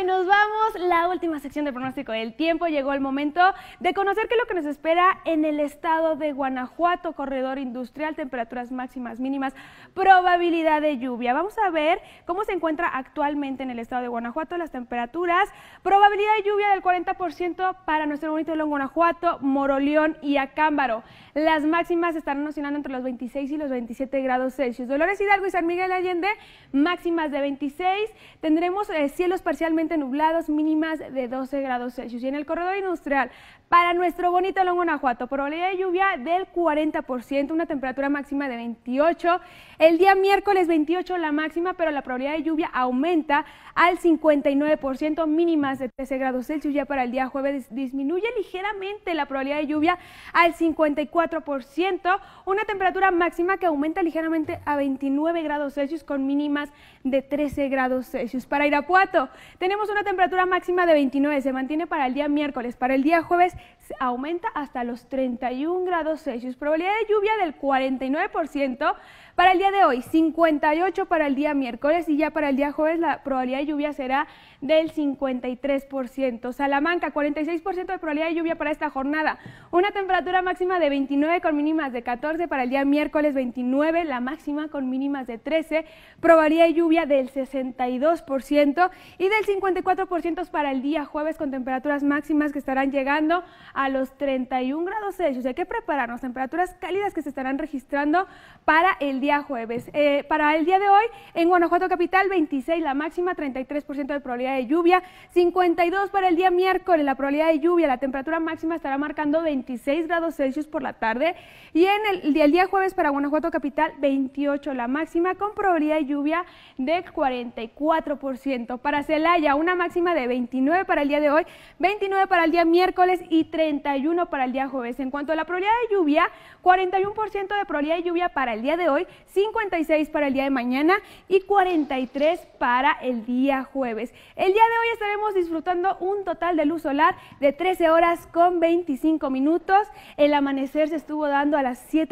y nos vamos. La última sección de pronóstico del tiempo. Llegó el momento de conocer qué es lo que nos espera en el estado de Guanajuato, corredor industrial, temperaturas máximas, mínimas, probabilidad de lluvia. Vamos a ver cómo se encuentra actualmente en el estado de Guanajuato las temperaturas, probabilidad de lluvia del 40% para nuestro bonito León, Guanajuato, Moroleón y Acámbaro. Las máximas estarán oscilando entre los 26 y los 27 grados Celsius. Dolores Hidalgo y San Miguel Allende, máximas de 26. Tendremos eh, cielos parciales nublados, mínimas de 12 grados Celsius. Y en el corredor industrial, para nuestro bonito León, Guanajuato, probabilidad de lluvia del 40%, una temperatura máxima de 28. El día miércoles 28 la máxima, pero la probabilidad de lluvia aumenta al 59%, mínimas de 13 grados Celsius. Ya para el día jueves disminuye ligeramente la probabilidad de lluvia al 54%, una temperatura máxima que aumenta ligeramente a 29 grados Celsius con mínimas de 13 grados Celsius. Para Irapuato, tenemos una temperatura máxima de 29, se mantiene para el día miércoles. Para el día jueves aumenta hasta los 31 grados Celsius. Probabilidad de lluvia del 49% para el día de hoy, 58 para el día miércoles y ya para el día jueves la probabilidad de lluvia será del 53%. Salamanca, 46% de probabilidad de lluvia para esta jornada. Una temperatura máxima de 29 con mínimas de 14 para el día miércoles 29, la máxima con mínimas de 13. Probabilidad de lluvia del 62% y del 54% para el día jueves con temperaturas máximas que estarán llegando a los 31 grados Celsius. Hay que prepararnos, temperaturas cálidas que se estarán registrando para el día jueves. Eh, para el día de hoy, en Guanajuato Capital, 26 la máxima, 33% de probabilidad de lluvia, 52 para el día miércoles la probabilidad de lluvia, la temperatura máxima estará marcando 26 grados Celsius por la tarde y en el, día jueves para Guanajuato Capital, 28 la máxima con probabilidad de lluvia de 44%. Para Celaya, hay una máxima de 29 para el día de hoy, 29 para el día miércoles y 31 para el día jueves. En cuanto a la probabilidad de lluvia, 41% de probabilidad de lluvia para el día de hoy, 56 para el día de mañana y 43 para el día jueves. El día de hoy estaremos disfrutando un total de luz solar de 13 horas con 25 minutos. El amanecer se estuvo dando a las 7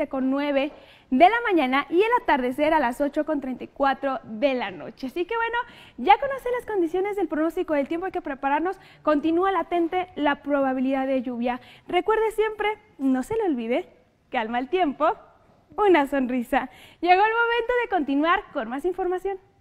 de la mañana y el atardecer a las 8.34 de la noche. Así que bueno, ya conoce las condiciones el del pronóstico del tiempo hay que prepararnos. Continúa latente la probabilidad de lluvia. Recuerde siempre, no se le olvide, que calma el tiempo, una sonrisa. Llegó el momento de continuar con más información.